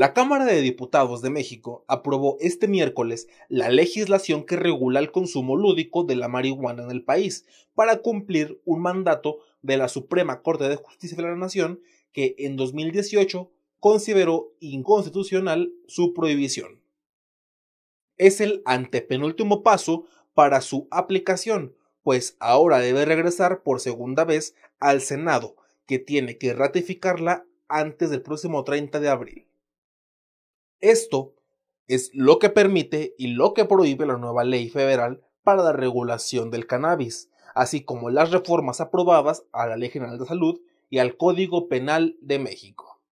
La Cámara de Diputados de México aprobó este miércoles la legislación que regula el consumo lúdico de la marihuana en el país para cumplir un mandato de la Suprema Corte de Justicia de la Nación que en 2018 consideró inconstitucional su prohibición. Es el antepenúltimo paso para su aplicación, pues ahora debe regresar por segunda vez al Senado, que tiene que ratificarla antes del próximo 30 de abril. Esto es lo que permite y lo que prohíbe la nueva ley federal para la regulación del cannabis, así como las reformas aprobadas a la Ley General de Salud y al Código Penal de México.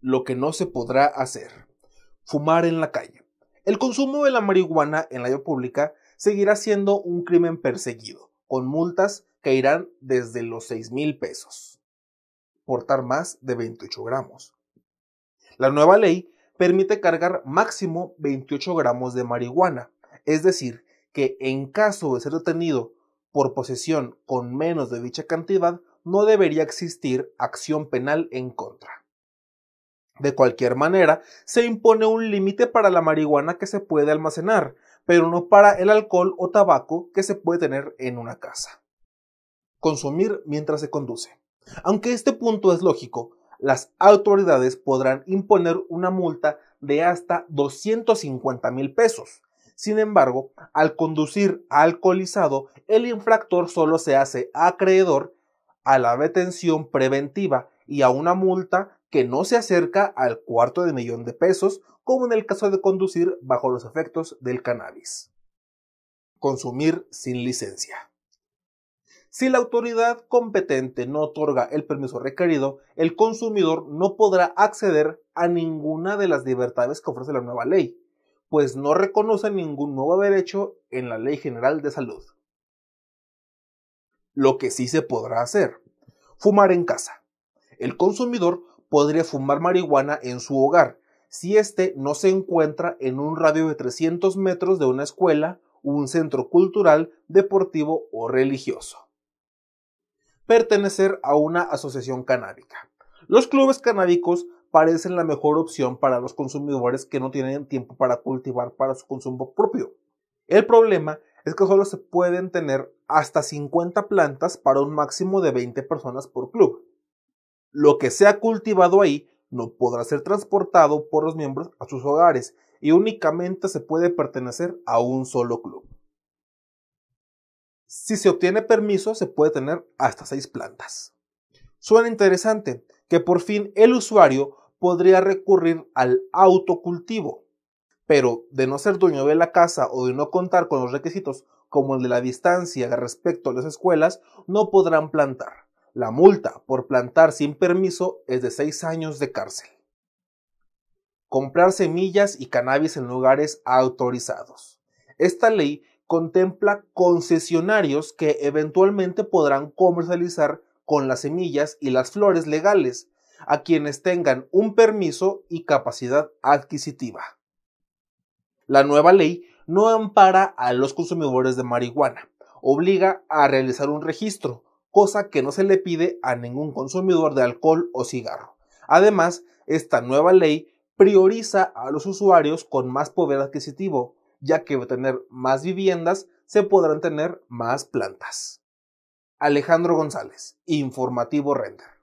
Lo que no se podrá hacer. Fumar en la calle. El consumo de la marihuana en la vía pública seguirá siendo un crimen perseguido, con multas que irán desde los 6 mil pesos. Portar más de 28 gramos. La nueva ley permite cargar máximo 28 gramos de marihuana. Es decir, que en caso de ser detenido por posesión con menos de dicha cantidad, no debería existir acción penal en contra. De cualquier manera, se impone un límite para la marihuana que se puede almacenar, pero no para el alcohol o tabaco que se puede tener en una casa. Consumir mientras se conduce. Aunque este punto es lógico, las autoridades podrán imponer una multa de hasta 250 mil pesos. Sin embargo, al conducir alcoholizado, el infractor solo se hace acreedor a la detención preventiva y a una multa que no se acerca al cuarto de millón de pesos, como en el caso de conducir bajo los efectos del cannabis. Consumir sin licencia. Si la autoridad competente no otorga el permiso requerido, el consumidor no podrá acceder a ninguna de las libertades que ofrece la nueva ley, pues no reconoce ningún nuevo derecho en la Ley General de Salud. Lo que sí se podrá hacer. Fumar en casa. El consumidor podría fumar marihuana en su hogar si éste no se encuentra en un radio de 300 metros de una escuela, un centro cultural, deportivo o religioso pertenecer a una asociación canábica. Los clubes canábicos parecen la mejor opción para los consumidores que no tienen tiempo para cultivar para su consumo propio. El problema es que solo se pueden tener hasta 50 plantas para un máximo de 20 personas por club. Lo que sea cultivado ahí no podrá ser transportado por los miembros a sus hogares y únicamente se puede pertenecer a un solo club. Si se obtiene permiso, se puede tener hasta seis plantas. Suena interesante que por fin el usuario podría recurrir al autocultivo, pero de no ser dueño de la casa o de no contar con los requisitos como el de la distancia respecto a las escuelas, no podrán plantar. La multa por plantar sin permiso es de seis años de cárcel. Comprar semillas y cannabis en lugares autorizados. Esta ley contempla concesionarios que eventualmente podrán comercializar con las semillas y las flores legales a quienes tengan un permiso y capacidad adquisitiva. La nueva ley no ampara a los consumidores de marihuana, obliga a realizar un registro, cosa que no se le pide a ningún consumidor de alcohol o cigarro. Además, esta nueva ley prioriza a los usuarios con más poder adquisitivo, ya que tener más viviendas se podrán tener más plantas. Alejandro González, Informativo Render.